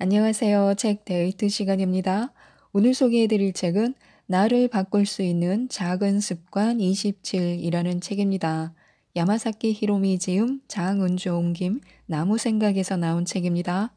안녕하세요. 책 데이트 시간입니다. 오늘 소개해드릴 책은 나를 바꿀 수 있는 작은 습관 27이라는 책입니다. 야마사키 히로미지음 장은주 옹김 나무생각에서 나온 책입니다.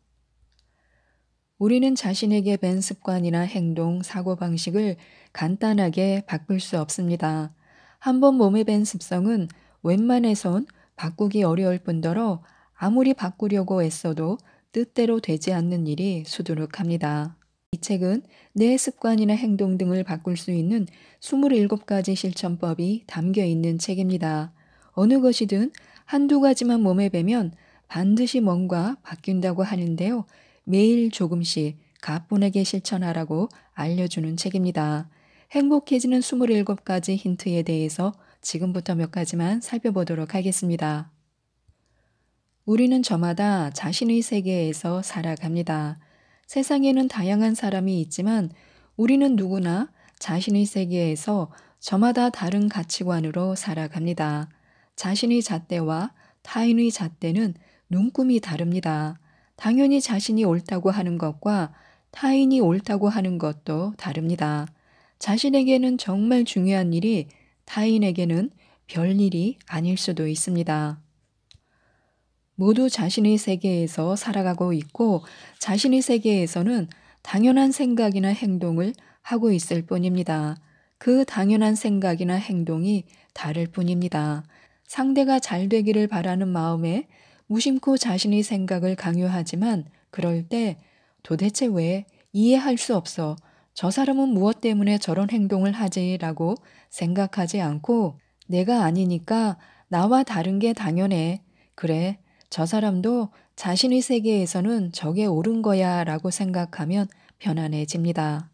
우리는 자신에게 밴 습관이나 행동, 사고방식을 간단하게 바꿀 수 없습니다. 한번 몸에 밴 습성은 웬만해선 바꾸기 어려울 뿐더러 아무리 바꾸려고 애써도 뜻대로 되지 않는 일이 수두룩합니다. 이 책은 내 습관이나 행동 등을 바꿀 수 있는 27가지 실천법이 담겨 있는 책입니다. 어느 것이든 한두 가지만 몸에 배면 반드시 뭔가 바뀐다고 하는데요. 매일 조금씩 가뿐하게 실천하라고 알려주는 책입니다. 행복해지는 27가지 힌트에 대해서 지금부터 몇 가지만 살펴보도록 하겠습니다. 우리는 저마다 자신의 세계에서 살아갑니다. 세상에는 다양한 사람이 있지만 우리는 누구나 자신의 세계에서 저마다 다른 가치관으로 살아갑니다. 자신의 잣대와 타인의 잣대는 눈금이 다릅니다. 당연히 자신이 옳다고 하는 것과 타인이 옳다고 하는 것도 다릅니다. 자신에게는 정말 중요한 일이 타인에게는 별일이 아닐 수도 있습니다. 모두 자신의 세계에서 살아가고 있고 자신의 세계에서는 당연한 생각이나 행동을 하고 있을 뿐입니다. 그 당연한 생각이나 행동이 다를 뿐입니다. 상대가 잘 되기를 바라는 마음에 무심코 자신의 생각을 강요하지만 그럴 때 도대체 왜 이해할 수 없어 저 사람은 무엇 때문에 저런 행동을 하지라고 생각하지 않고 내가 아니니까 나와 다른 게 당연해. 그래, 저 사람도 자신의 세계에서는 저게 옳은 거야 라고 생각하면 편안해집니다.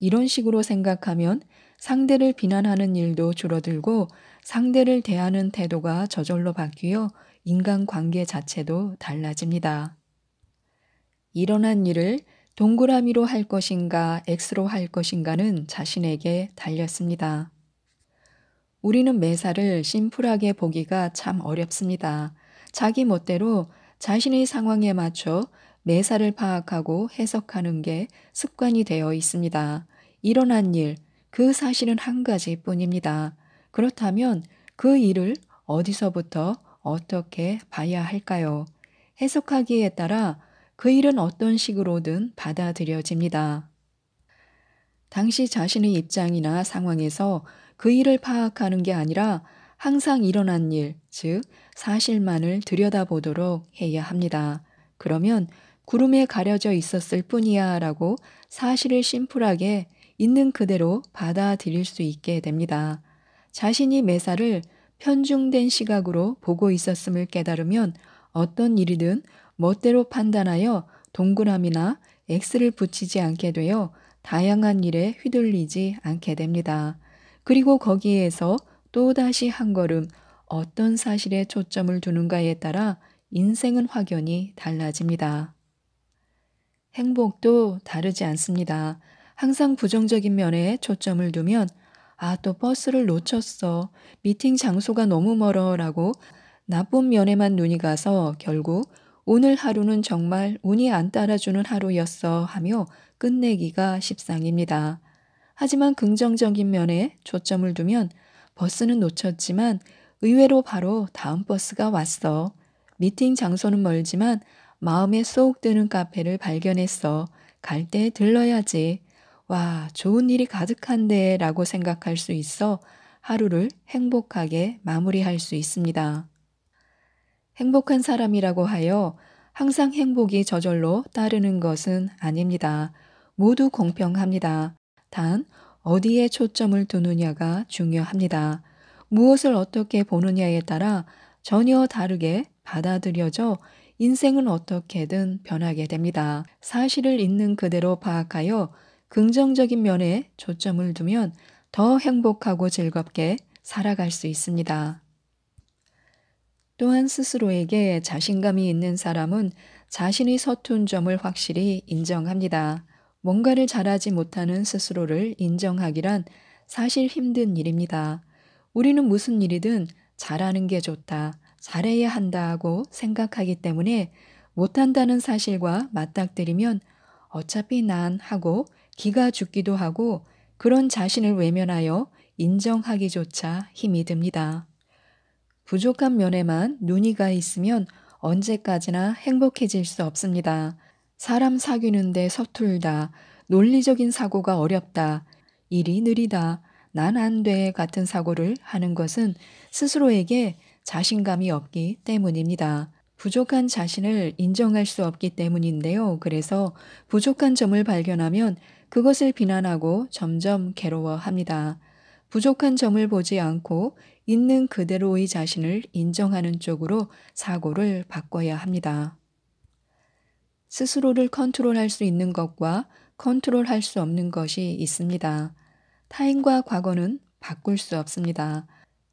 이런 식으로 생각하면 상대를 비난하는 일도 줄어들고 상대를 대하는 태도가 저절로 바뀌어 인간관계 자체도 달라집니다. 일어난 일을 동그라미로 할 것인가 X로 할 것인가는 자신에게 달렸습니다. 우리는 매사를 심플하게 보기가 참 어렵습니다. 자기 멋대로 자신의 상황에 맞춰 매사를 파악하고 해석하는 게 습관이 되어 있습니다. 일어난 일, 그 사실은 한 가지 뿐입니다. 그렇다면 그 일을 어디서부터 어떻게 봐야 할까요? 해석하기에 따라 그 일은 어떤 식으로든 받아들여집니다. 당시 자신의 입장이나 상황에서 그 일을 파악하는 게 아니라 항상 일어난 일, 즉 사실만을 들여다보도록 해야 합니다. 그러면 구름에 가려져 있었을 뿐이야 라고 사실을 심플하게 있는 그대로 받아들일 수 있게 됩니다. 자신이 매사를 편중된 시각으로 보고 있었음을 깨달으면 어떤 일이든 멋대로 판단하여 동그라미나 X를 붙이지 않게 되어 다양한 일에 휘둘리지 않게 됩니다. 그리고 거기에서 또다시 한 걸음 어떤 사실에 초점을 두는가에 따라 인생은 확연히 달라집니다. 행복도 다르지 않습니다. 항상 부정적인 면에 초점을 두면 아, 또 버스를 놓쳤어. 미팅 장소가 너무 멀어. 라고 나쁜 면에만 눈이 가서 결국 오늘 하루는 정말 운이 안 따라주는 하루였어 하며 끝내기가 십상입니다. 하지만 긍정적인 면에 초점을 두면 버스는 놓쳤지만 의외로 바로 다음 버스가 왔어. 미팅 장소는 멀지만 마음에 쏙 드는 카페를 발견했어. 갈 때 들러야지. 와, 좋은 일이 가득한데 라고 생각할 수 있어 하루를 행복하게 마무리할 수 있습니다. 행복한 사람이라고 하여 항상 행복이 저절로 따르는 것은 아닙니다. 모두 공평합니다. 단, 어디에 초점을 두느냐가 중요합니다. 무엇을 어떻게 보느냐에 따라 전혀 다르게 받아들여져 인생은 어떻게든 변하게 됩니다. 사실을 있는 그대로 파악하여 긍정적인 면에 초점을 두면 더 행복하고 즐겁게 살아갈 수 있습니다. 또한 스스로에게 자신감이 있는 사람은 자신이 서툰 점을 확실히 인정합니다. 뭔가를 잘하지 못하는 스스로를 인정하기란 사실 힘든 일입니다. 우리는 무슨 일이든 잘하는 게 좋다, 잘해야 한다고 생각하기 때문에 못한다는 사실과 맞닥뜨리면 어차피 난 하고 기가 죽기도 하고 그런 자신을 외면하여 인정하기조차 힘이 듭니다. 부족한 면에만 눈이 가 있으면 언제까지나 행복해질 수 없습니다. 사람 사귀는데 서툴다, 논리적인 사고가 어렵다, 일이 느리다, 난 안 돼 같은 사고를 하는 것은 스스로에게 자신감이 없기 때문입니다. 부족한 자신을 인정할 수 없기 때문인데요. 그래서 부족한 점을 발견하면 그것을 비난하고 점점 괴로워합니다. 부족한 점을 보지 않고 있는 그대로의 자신을 인정하는 쪽으로 사고를 바꿔야 합니다. 스스로를 컨트롤할 수 있는 것과 컨트롤할 수 없는 것이 있습니다. 타인과 과거는 바꿀 수 없습니다.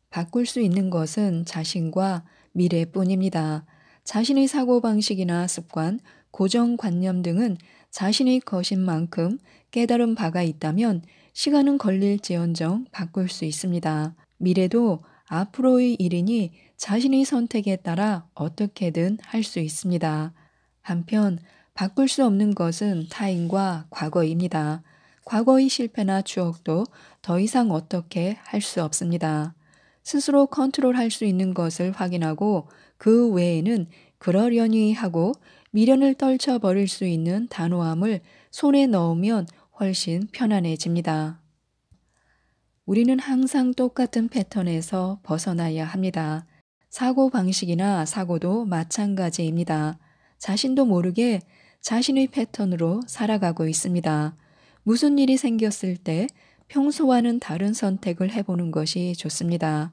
바꿀 수 있는 것은 자신과 미래뿐입니다. 자신의 사고방식이나 습관, 고정관념 등은 자신의 것인 만큼 깨달은 바가 있다면 시간은 걸릴지언정 바꿀 수 있습니다. 미래도 앞으로의 일이니 자신의 선택에 따라 어떻게든 할 수 있습니다. 한편 바꿀 수 없는 것은 타인과 과거입니다. 과거의 실패나 추억도 더 이상 어떻게 할 수 없습니다. 스스로 컨트롤할 수 있는 것을 확인하고 그 외에는 그러려니 하고 미련을 떨쳐버릴 수 있는 단호함을 손에 넣으면 훨씬 편안해집니다. 우리는 항상 똑같은 패턴에서 벗어나야 합니다. 사고 방식이나 사고도 마찬가지입니다. 자신도 모르게 자신의 패턴으로 살아가고 있습니다. 무슨 일이 생겼을 때 평소와는 다른 선택을 해보는 것이 좋습니다.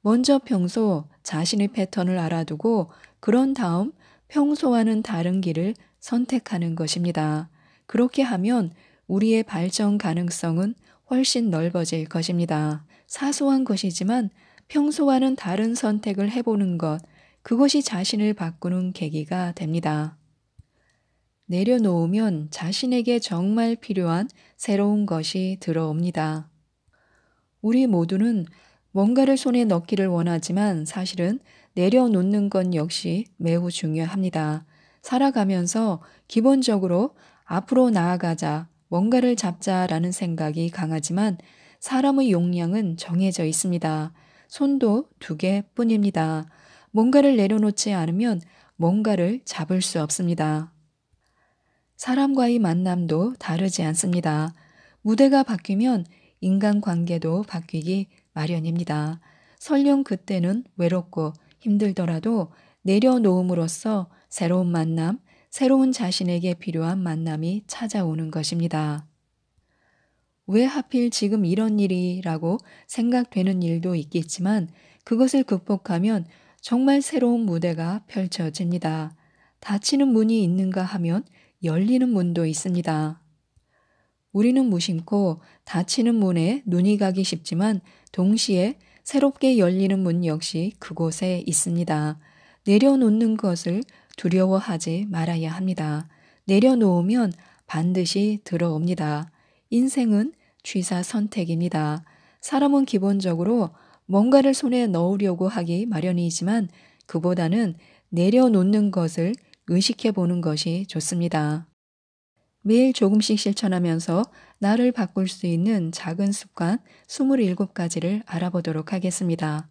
먼저 평소 자신의 패턴을 알아두고 그런 다음 평소와는 다른 길을 선택하는 것입니다. 그렇게 하면 우리의 발전 가능성은 훨씬 넓어질 것입니다. 사소한 것이지만 평소와는 다른 선택을 해보는 것, 그것이 자신을 바꾸는 계기가 됩니다. 내려놓으면 자신에게 정말 필요한 새로운 것이 들어옵니다. 우리 모두는 뭔가를 손에 넣기를 원하지만 사실은 내려놓는 건 역시 매우 중요합니다. 살아가면서 기본적으로 앞으로 나아가자, 뭔가를 잡자라는 생각이 강하지만 사람의 용량은 정해져 있습니다. 손도 두 개뿐입니다. 뭔가를 내려놓지 않으면 뭔가를 잡을 수 없습니다. 사람과의 만남도 다르지 않습니다. 무대가 바뀌면 인간관계도 바뀌기 마련입니다. 설령 그때는 외롭고 힘들더라도 내려놓음으로써 새로운 만남, 새로운 자신에게 필요한 만남이 찾아오는 것입니다. 왜 하필 지금 이런 일이라고 생각되는 일도 있겠지만 그것을 극복하면 정말 새로운 무대가 펼쳐집니다. 닫히는 문이 있는가 하면 열리는 문도 있습니다. 우리는 무심코 닫히는 문에 눈이 가기 쉽지만 동시에 새롭게 열리는 문 역시 그곳에 있습니다. 내려놓는 것을 두려워하지 말아야 합니다. 내려놓으면 반드시 들어옵니다. 인생은 취사 선택입니다. 사람은 기본적으로 뭔가를 손에 넣으려고 하기 마련이지만 그보다는 내려놓는 것을 의식해 보는 것이 좋습니다. 매일 조금씩 실천하면서 나를 바꿀 수 있는 작은 습관 27가지를 알아보도록 하겠습니다.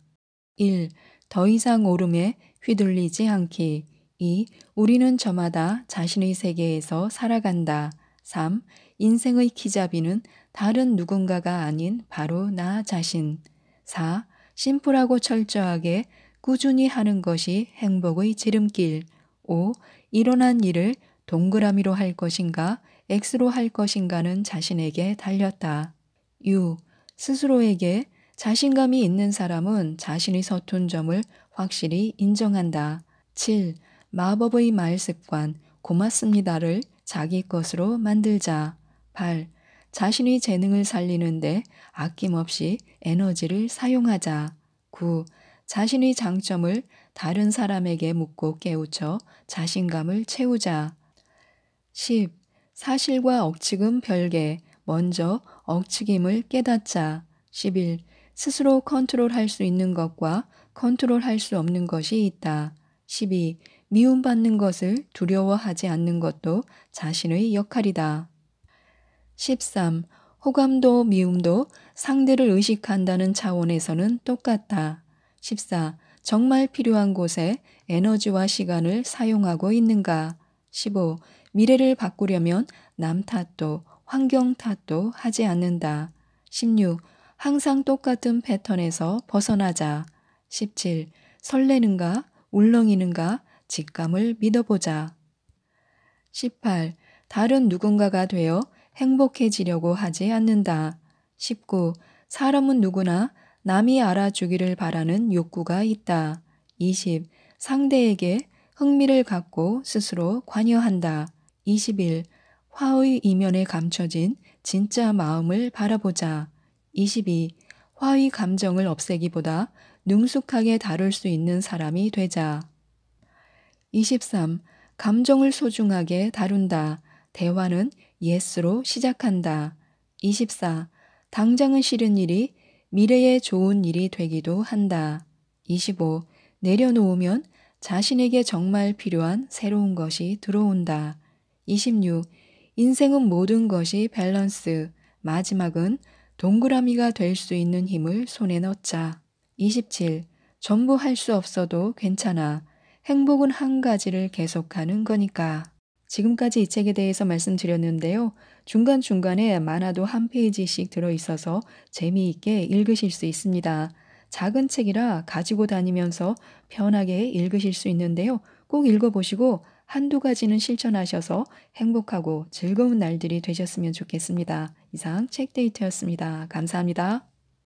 1. 더 이상 오름에 휘둘리지 않기. 2. 우리는 저마다 자신의 세계에서 살아간다. 3. 인생의 키잡이는 다른 누군가가 아닌 바로 나 자신. 4. 심플하고 철저하게 꾸준히 하는 것이 행복의 지름길. 5. 일어난 일을 동그라미로 할 것인가, X로 할 것인가는 자신에게 달렸다. 6. 스스로에게 자신감이 있는 사람은 자신이 서툰 점을 확실히 인정한다. 7. 마법의 말 습관, 고맙습니다를 자기 것으로 만들자. 8. 자신의 재능을 살리는데 아낌없이 에너지를 사용하자. 9. 자신의 장점을 다른 사람에게 묻고 깨우쳐 자신감을 채우자. 10. 사실과 억측은 별개, 먼저 억측임을 깨닫자. 11. 스스로 컨트롤할 수 있는 것과 컨트롤할 수 없는 것이 있다. 12. 미움받는 것을 두려워하지 않는 것도 자신의 역할이다. 13. 호감도 미움도 상대를 의식한다는 차원에서는 똑같다. 14. 정말 필요한 곳에 에너지와 시간을 사용하고 있는가? 15. 미래를 바꾸려면 남 탓도 환경 탓도 하지 않는다. 16. 항상 똑같은 패턴에서 벗어나자. 17. 설레는가 울렁이는가 직감을 믿어보자. 18. 다른 누군가가 되어 행복해지려고 하지 않는다. 19. 사람은 누구나 남이 알아주기를 바라는 욕구가 있다. 20. 상대에게 흥미를 갖고 스스로 관여한다. 21. 화의 이면에 감춰진 진짜 마음을 바라보자. 22. 화의 감정을 없애기보다 능숙하게 다룰 수 있는 사람이 되자. 23. 감정을 소중하게 다룬다. 대화는 예스로 시작한다. 24. 당장은 싫은 일이 미래에 좋은 일이 되기도 한다. 25. 내려놓으면 자신에게 정말 필요한 새로운 것이 들어온다. 26. 인생은 모든 것이 밸런스. 마지막은 동그라미가 될 수 있는 힘을 손에 넣자. 27. 전부 할 수 없어도 괜찮아. 행복은 한 가지를 계속하는 거니까. 지금까지 이 책에 대해서 말씀드렸는데요. 중간중간에 만화도 한 페이지씩 들어있어서 재미있게 읽으실 수 있습니다. 작은 책이라 가지고 다니면서 편하게 읽으실 수 있는데요. 꼭 읽어보시고 한두 가지는 실천하셔서 행복하고 즐거운 날들이 되셨으면 좋겠습니다. 이상 책데이트였습니다. 감사합니다.